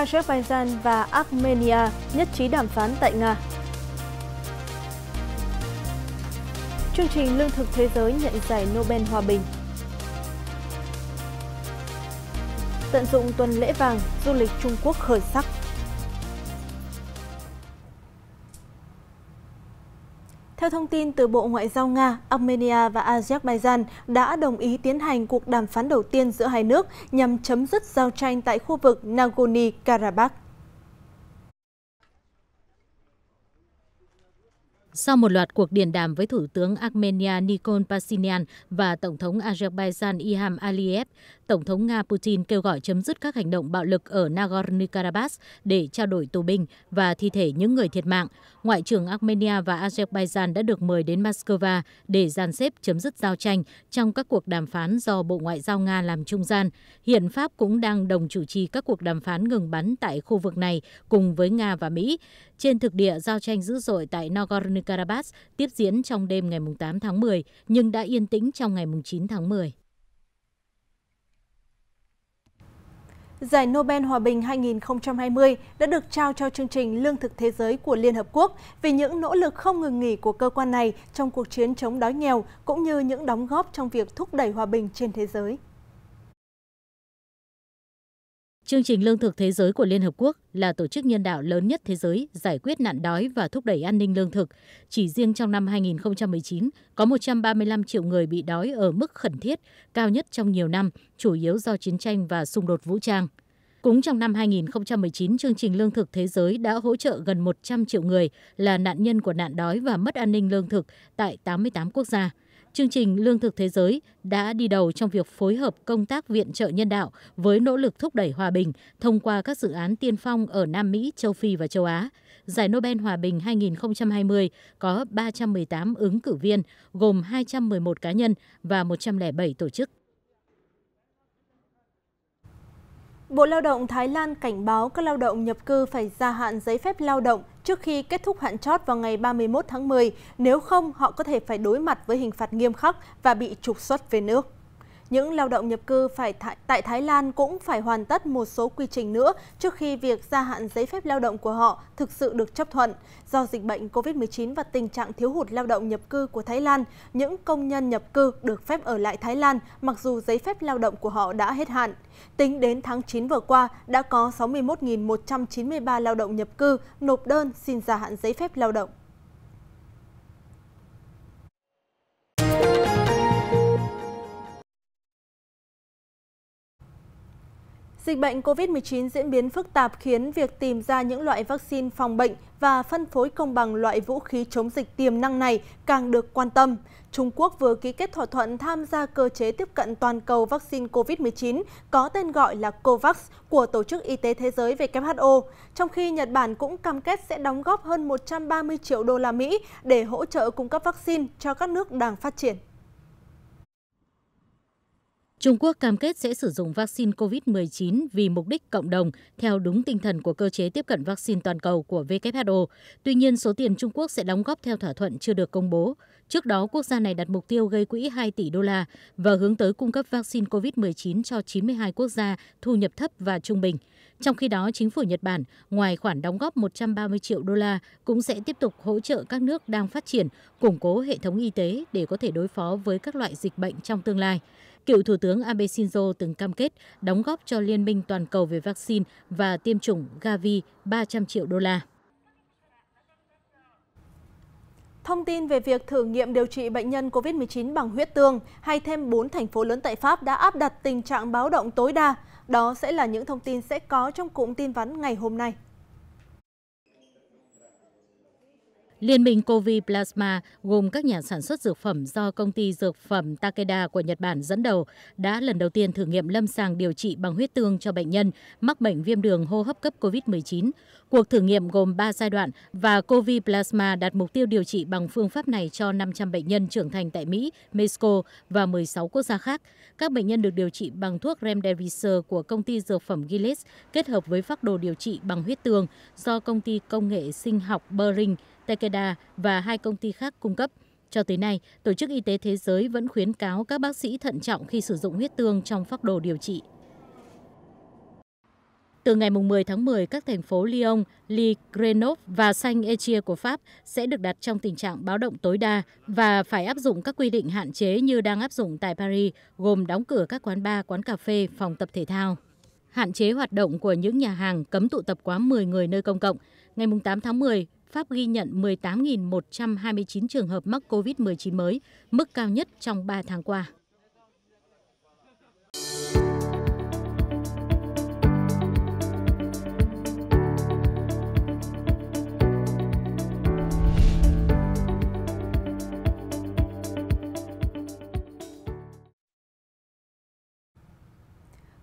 Azerbaijan và Armenia nhất trí đàm phán tại Nga. Chương trình Lương thực Thế giới nhận giải Nobel Hòa Bình Tận dụng tuần lễ vàng, du lịch Trung Quốc khởi sắc Theo thông tin từ Bộ Ngoại giao Nga, Armenia và Azerbaijan đã đồng ý tiến hành cuộc đàm phán đầu tiên giữa hai nước nhằm chấm dứt giao tranh tại khu vực Nagorno-Karabakh. Sau một loạt cuộc điện đàm với Thủ tướng Armenia Nikol Pashinyan và Tổng thống Azerbaijan Iham Aliyev, Tổng thống Nga Putin kêu gọi chấm dứt các hành động bạo lực ở Nagorno-Karabakh để trao đổi tù binh và thi thể những người thiệt mạng. Ngoại trưởng Armenia và Azerbaijan đã được mời đến Moscow để gian xếp chấm dứt giao tranh trong các cuộc đàm phán do Bộ Ngoại giao Nga làm trung gian. Hiện Pháp cũng đang đồng chủ trì các cuộc đàm phán ngừng bắn tại khu vực này cùng với Nga và Mỹ. Trên thực địa, giao tranh dữ dội tại Nagorno-Karabakh tiếp diễn trong đêm ngày 8 tháng 10, nhưng đã yên tĩnh trong ngày 9 tháng 10. Giải Nobel Hòa bình 2020 đã được trao cho chương trình Lương thực Thế giới của Liên Hợp Quốc vì những nỗ lực không ngừng nghỉ của cơ quan này trong cuộc chiến chống đói nghèo cũng như những đóng góp trong việc thúc đẩy hòa bình trên thế giới. Chương trình Lương thực Thế giới của Liên Hợp Quốc là tổ chức nhân đạo lớn nhất thế giới giải quyết nạn đói và thúc đẩy an ninh lương thực. Chỉ riêng trong năm 2019, có 135 triệu người bị đói ở mức khẩn thiết, cao nhất trong nhiều năm, chủ yếu do chiến tranh và xung đột vũ trang. Cũng trong năm 2019, chương trình Lương thực Thế giới đã hỗ trợ gần 100 triệu người là nạn nhân của nạn đói và mất an ninh lương thực tại 88 quốc gia chương trình Lương thực Thế giới đã đi đầu trong việc phối hợp công tác viện trợ nhân đạo với nỗ lực thúc đẩy hòa bình thông qua các dự án tiên phong ở Nam Mỹ, châu Phi và châu Á. Giải Nobel Hòa bình 2020 có 318 ứng cử viên, gồm 211 cá nhân và 107 tổ chức. Bộ Lao động Thái Lan cảnh báo các lao động nhập cư phải gia hạn giấy phép lao động trước khi kết thúc hạn chót vào ngày 31 tháng 10, nếu không họ có thể phải đối mặt với hình phạt nghiêm khắc và bị trục xuất về nước những lao động nhập cư phải th tại Thái Lan cũng phải hoàn tất một số quy trình nữa trước khi việc gia hạn giấy phép lao động của họ thực sự được chấp thuận. Do dịch bệnh COVID-19 và tình trạng thiếu hụt lao động nhập cư của Thái Lan, những công nhân nhập cư được phép ở lại Thái Lan mặc dù giấy phép lao động của họ đã hết hạn. Tính đến tháng 9 vừa qua, đã có 61.193 lao động nhập cư nộp đơn xin gia hạn giấy phép lao động. Dịch bệnh COVID-19 diễn biến phức tạp khiến việc tìm ra những loại vaccine phòng bệnh và phân phối công bằng loại vũ khí chống dịch tiềm năng này càng được quan tâm. Trung Quốc vừa ký kết thỏa thuận tham gia cơ chế tiếp cận toàn cầu vaccine COVID-19 có tên gọi là COVAX của Tổ chức Y tế Thế giới WHO, trong khi Nhật Bản cũng cam kết sẽ đóng góp hơn 130 triệu đô la Mỹ để hỗ trợ cung cấp vaccine cho các nước đang phát triển trung quốc cam kết sẽ sử dụng vaccine covid 19 vì mục đích cộng đồng theo đúng tinh thần của cơ chế tiếp cận vaccine toàn cầu của who tuy nhiên số tiền trung quốc sẽ đóng góp theo thỏa thuận chưa được công bố trước đó quốc gia này đặt mục tiêu gây quỹ 2 tỷ đô la và hướng tới cung cấp vaccine covid 19 cho 92 quốc gia thu nhập thấp và trung bình trong khi đó, chính phủ Nhật Bản, ngoài khoản đóng góp 130 triệu đô la, cũng sẽ tiếp tục hỗ trợ các nước đang phát triển, củng cố hệ thống y tế để có thể đối phó với các loại dịch bệnh trong tương lai cựu Thủ tướng Abe Shinzo từng cam kết đóng góp cho Liên minh toàn cầu về vaccine và tiêm chủng Gavi 300 triệu đô la. Thông tin về việc thử nghiệm điều trị bệnh nhân COVID-19 bằng huyết tương hay thêm 4 thành phố lớn tại Pháp đã áp đặt tình trạng báo động tối đa. Đó sẽ là những thông tin sẽ có trong cụm tin vắn ngày hôm nay. Liên minh Covi Plasma gồm các nhà sản xuất dược phẩm do công ty dược phẩm Takeda của Nhật Bản dẫn đầu đã lần đầu tiên thử nghiệm lâm sàng điều trị bằng huyết tương cho bệnh nhân mắc bệnh viêm đường hô hấp cấp COVID-19. Cuộc thử nghiệm gồm 3 giai đoạn và Covi Plasma đặt mục tiêu điều trị bằng phương pháp này cho 500 bệnh nhân trưởng thành tại Mỹ, Mexico và 16 quốc gia khác. Các bệnh nhân được điều trị bằng thuốc Remdesivir của công ty dược phẩm Gilead kết hợp với phác đồ điều trị bằng huyết tương do công ty công nghệ sinh học Bering takeda và hai công ty khác cung cấp cho tới nay tổ chức y tế thế giới vẫn khuyến cáo các bác sĩ thận trọng khi sử dụng huyết tương trong phác đồ điều trị từ ngày 10 tháng 10, các thành phố Lyon, Lille, Grenoble và Saint-Étienne của Pháp sẽ được đặt trong tình trạng báo động tối đa và phải áp dụng các quy định hạn chế như đang áp dụng tại Paris, gồm đóng cửa các quán bar, quán cà phê, phòng tập thể thao. Hạn chế hoạt động của những nhà hàng cấm tụ tập quá 10 người nơi công cộng. Ngày 8 tháng 10, Pháp ghi nhận 18.129 trường hợp mắc COVID-19 mới, mức cao nhất trong 3 tháng qua.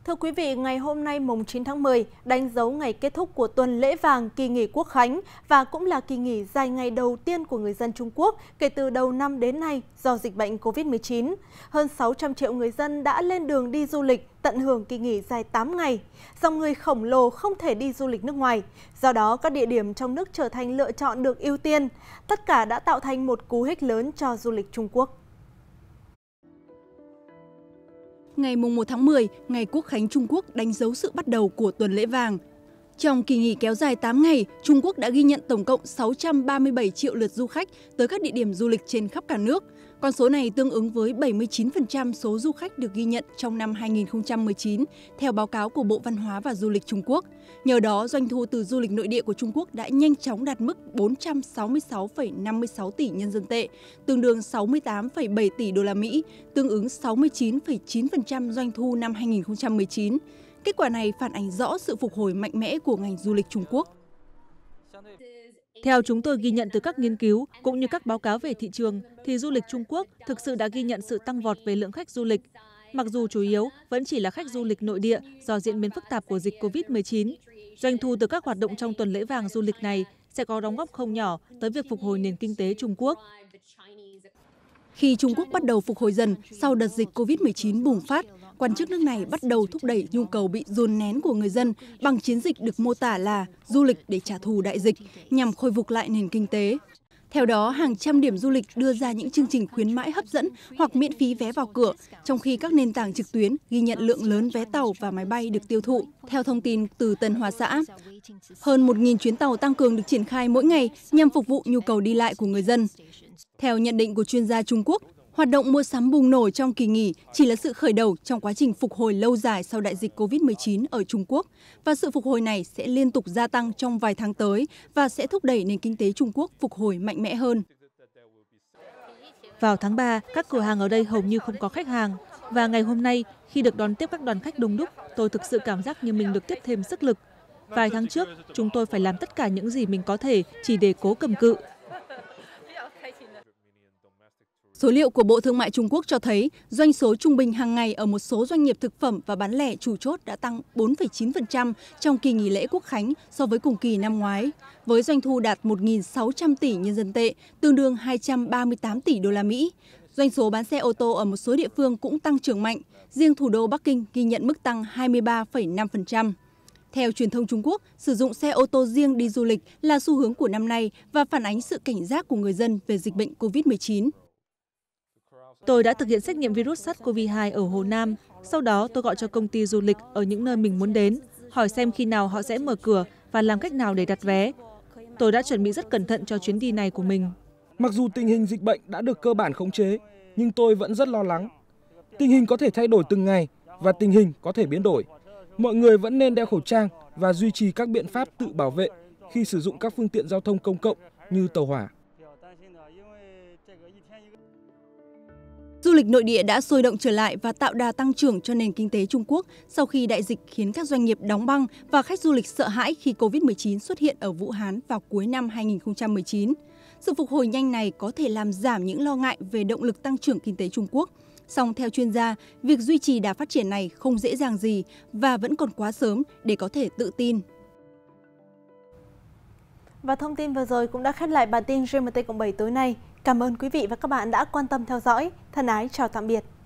Thưa quý vị, ngày hôm nay mùng 9 tháng 10 đánh dấu ngày kết thúc của tuần lễ vàng kỳ nghỉ quốc khánh và cũng là kỳ nghỉ dài ngày đầu tiên của người dân Trung Quốc kể từ đầu năm đến nay do dịch bệnh COVID-19. Hơn 600 triệu người dân đã lên đường đi du lịch tận hưởng kỳ nghỉ dài 8 ngày. Dòng người khổng lồ không thể đi du lịch nước ngoài, do đó các địa điểm trong nước trở thành lựa chọn được ưu tiên. Tất cả đã tạo thành một cú hích lớn cho du lịch Trung Quốc. ngày 1 tháng 10, ngày Quốc khánh Trung Quốc đánh dấu sự bắt đầu của tuần lễ vàng. Trong kỳ nghỉ kéo dài 8 ngày, Trung Quốc đã ghi nhận tổng cộng 637 triệu lượt du khách tới các địa điểm du lịch trên khắp cả nước – con số này tương ứng với 79% số du khách được ghi nhận trong năm 2019, theo báo cáo của Bộ Văn hóa và Du lịch Trung Quốc. Nhờ đó, doanh thu từ du lịch nội địa của Trung Quốc đã nhanh chóng đạt mức 466,56 tỷ nhân dân tệ, tương đương 68,7 tỷ đô la Mỹ, tương ứng 69,9% doanh thu năm 2019. Kết quả này phản ánh rõ sự phục hồi mạnh mẽ của ngành du lịch Trung Quốc theo chúng tôi ghi nhận từ các nghiên cứu cũng như các báo cáo về thị trường thì du lịch trung quốc thực sự đã ghi nhận sự tăng vọt về lượng khách du lịch mặc dù chủ yếu vẫn chỉ là khách du lịch nội địa do diễn biến phức tạp của dịch covid 19 doanh thu từ các hoạt động trong tuần lễ vàng du lịch này sẽ có đóng góp không nhỏ tới việc phục hồi nền kinh tế trung quốc khi Trung Quốc bắt đầu phục hồi dần sau đợt dịch COVID-19 bùng phát, quan chức nước này bắt đầu thúc đẩy nhu cầu bị dồn nén của người dân bằng chiến dịch được mô tả là du lịch để trả thù đại dịch nhằm khôi phục lại nền kinh tế. Theo đó, hàng trăm điểm du lịch đưa ra những chương trình khuyến mãi hấp dẫn hoặc miễn phí vé vào cửa, trong khi các nền tảng trực tuyến ghi nhận lượng lớn vé tàu và máy bay được tiêu thụ, theo thông tin từ Tân Hòa xã. Hơn 1.000 chuyến tàu tăng cường được triển khai mỗi ngày nhằm phục vụ nhu cầu đi lại của người dân. Theo nhận định của chuyên gia Trung Quốc, hoạt động mua sắm bùng nổ trong kỳ nghỉ chỉ là sự khởi đầu trong quá trình phục hồi lâu dài sau đại dịch COVID-19 ở Trung Quốc và sự phục hồi này sẽ liên tục gia tăng trong vài tháng tới và sẽ thúc đẩy nền kinh tế Trung Quốc phục hồi mạnh mẽ hơn. Vào tháng 3, các cửa hàng ở đây hầu như không có khách hàng và ngày hôm nay khi được đón tiếp các đoàn khách đông đúc, tôi thực sự cảm giác như mình được tiếp thêm sức lực. Vài tháng trước, chúng tôi phải làm tất cả những gì mình có thể chỉ để cố cầm cự. Số liệu của Bộ Thương mại Trung Quốc cho thấy doanh số trung bình hàng ngày ở một số doanh nghiệp thực phẩm và bán lẻ chủ chốt đã tăng 4,9% trong kỳ nghỉ lễ Quốc Khánh so với cùng kỳ năm ngoái, với doanh thu đạt 1.600 tỷ nhân dân tệ, tương đương 238 tỷ đô la Mỹ. Doanh số bán xe ô tô ở một số địa phương cũng tăng trưởng mạnh, riêng thủ đô Bắc Kinh ghi nhận mức tăng 23,5%. Theo truyền thông Trung Quốc, sử dụng xe ô tô riêng đi du lịch là xu hướng của năm nay và phản ánh sự cảnh giác của người dân về dịch bệnh COVID-19 tôi đã thực hiện xét nghiệm virus sars cov hai ở hồ nam sau đó tôi gọi cho công ty du lịch ở những nơi mình muốn đến hỏi xem khi nào họ sẽ mở cửa và làm cách nào để đặt vé tôi đã chuẩn bị rất cẩn thận cho chuyến đi này của mình mặc dù tình hình dịch bệnh đã được cơ bản khống chế nhưng tôi vẫn rất lo lắng tình hình có thể thay đổi từng ngày và tình hình có thể biến đổi mọi người vẫn nên đeo khẩu trang và duy trì các biện pháp tự bảo vệ khi sử dụng các phương tiện giao thông công cộng như tàu hỏa Du lịch nội địa đã sôi động trở lại và tạo đà tăng trưởng cho nền kinh tế Trung Quốc sau khi đại dịch khiến các doanh nghiệp đóng băng và khách du lịch sợ hãi khi COVID-19 xuất hiện ở Vũ Hán vào cuối năm 2019. Sự phục hồi nhanh này có thể làm giảm những lo ngại về động lực tăng trưởng kinh tế Trung Quốc. Song theo chuyên gia, việc duy trì đà phát triển này không dễ dàng gì và vẫn còn quá sớm để có thể tự tin. Và thông tin vừa rồi cũng đã khép lại bản tin GMT cộng 7 tối nay. Cảm ơn quý vị và các bạn đã quan tâm theo dõi. Thân ái chào tạm biệt.